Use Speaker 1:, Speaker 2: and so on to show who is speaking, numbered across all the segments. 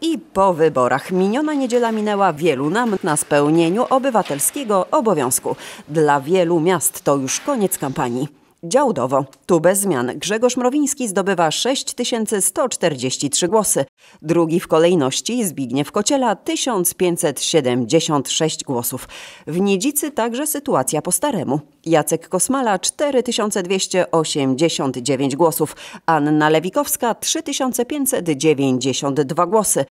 Speaker 1: I po wyborach miniona niedziela minęła wielu nam na spełnieniu obywatelskiego obowiązku. Dla wielu miast to już koniec kampanii. Działdowo. Tu bez zmian Grzegorz Mrowiński zdobywa 6143 głosy. Drugi w kolejności Zbigniew Kociela 1576 głosów. W Niedzicy także sytuacja po staremu. Jacek Kosmala 4289 głosów. Anna Lewikowska 3592 głosy.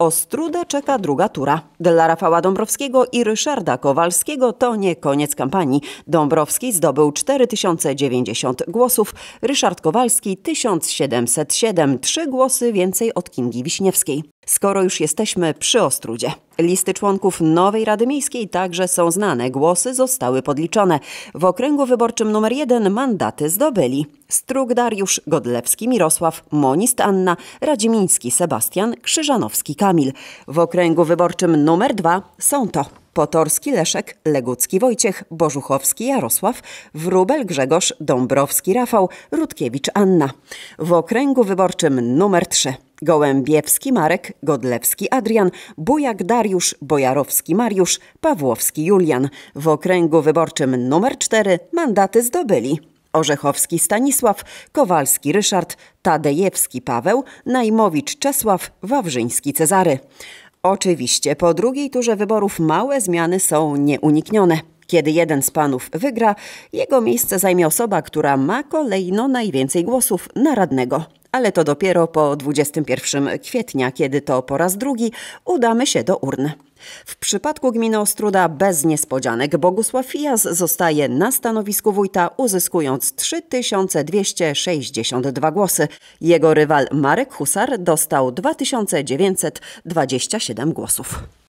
Speaker 1: Ostrudę czeka druga tura. Dla Rafała Dąbrowskiego i Ryszarda Kowalskiego to nie koniec kampanii. Dąbrowski zdobył 4090 głosów, Ryszard Kowalski 1707, trzy głosy więcej od Kingi Wiśniewskiej. Skoro już jesteśmy przy Ostrudzie. Listy członków nowej Rady Miejskiej także są znane. Głosy zostały podliczone. W okręgu wyborczym numer jeden mandaty zdobyli Strug Dariusz, Godlewski Mirosław, Monist Anna, Radzimiński Sebastian, Krzyżanowski Kamil. W okręgu wyborczym numer dwa są to Potorski Leszek, Legucki Wojciech, Bożuchowski Jarosław, Wrubel Grzegorz, Dąbrowski Rafał, Rutkiewicz Anna. W okręgu wyborczym numer trzy Gołębiewski Marek, Godlewski Adrian, Bujak Dariusz, Bojarowski Mariusz, Pawłowski Julian. W okręgu wyborczym numer 4 mandaty zdobyli Orzechowski Stanisław, Kowalski Ryszard, Tadejewski Paweł, Najmowicz Czesław, Wawrzyński Cezary. Oczywiście po drugiej turze wyborów małe zmiany są nieuniknione. Kiedy jeden z panów wygra, jego miejsce zajmie osoba, która ma kolejno najwięcej głosów na radnego ale to dopiero po 21 kwietnia, kiedy to po raz drugi udamy się do urn. W przypadku gminy Ostruda bez niespodzianek Bogusław Fijas zostaje na stanowisku wójta, uzyskując 3262 głosy. Jego rywal Marek Husar dostał 2927 głosów.